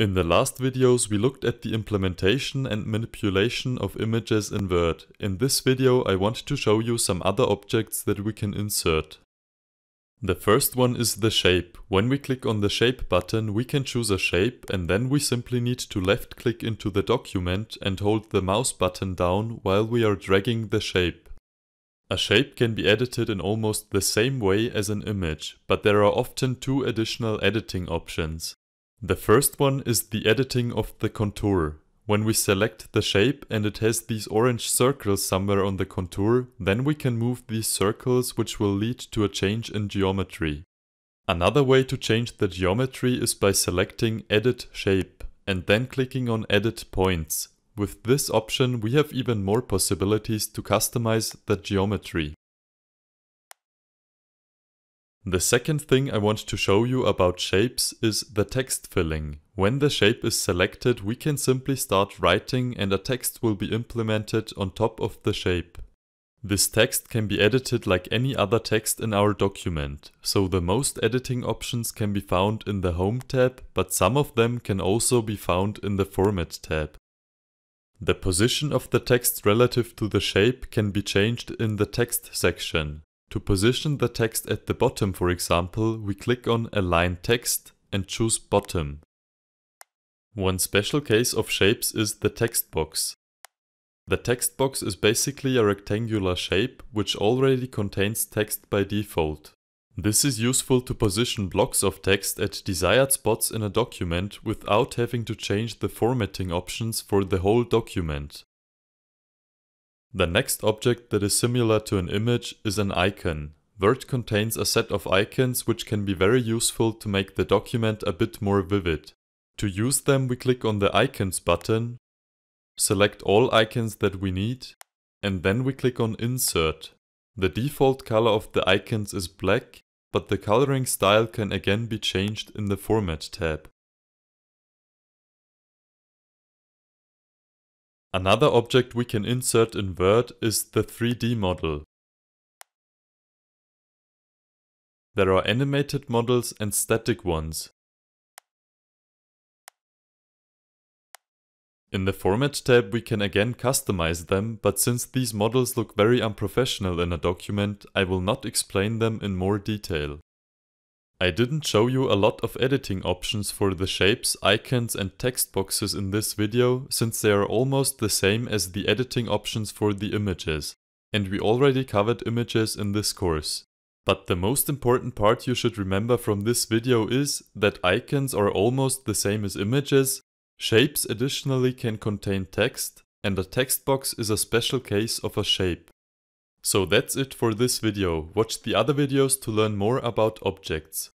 In the last videos we looked at the implementation and manipulation of images in Word. In this video I want to show you some other objects that we can insert. The first one is the shape. When we click on the shape button we can choose a shape and then we simply need to left click into the document and hold the mouse button down while we are dragging the shape. A shape can be edited in almost the same way as an image, but there are often two additional editing options. The first one is the editing of the contour. When we select the shape and it has these orange circles somewhere on the contour, then we can move these circles which will lead to a change in geometry. Another way to change the geometry is by selecting Edit Shape and then clicking on Edit Points. With this option we have even more possibilities to customize the geometry. The second thing I want to show you about shapes is the text filling. When the shape is selected, we can simply start writing and a text will be implemented on top of the shape. This text can be edited like any other text in our document, so the most editing options can be found in the Home tab, but some of them can also be found in the Format tab. The position of the text relative to the shape can be changed in the text section. To position the text at the bottom, for example, we click on Align Text and choose Bottom. One special case of shapes is the text box. The text box is basically a rectangular shape which already contains text by default. This is useful to position blocks of text at desired spots in a document without having to change the formatting options for the whole document. The next object that is similar to an image is an icon. Word contains a set of icons which can be very useful to make the document a bit more vivid. To use them we click on the Icons button, select all icons that we need, and then we click on Insert. The default color of the icons is black, but the coloring style can again be changed in the Format tab. Another object we can insert in Word is the 3D model. There are animated models and static ones. In the Format tab we can again customize them, but since these models look very unprofessional in a document, I will not explain them in more detail. I didn't show you a lot of editing options for the shapes, icons and text boxes in this video since they are almost the same as the editing options for the images, and we already covered images in this course. But the most important part you should remember from this video is that icons are almost the same as images, shapes additionally can contain text, and a text box is a special case of a shape. So that's it for this video. Watch the other videos to learn more about objects.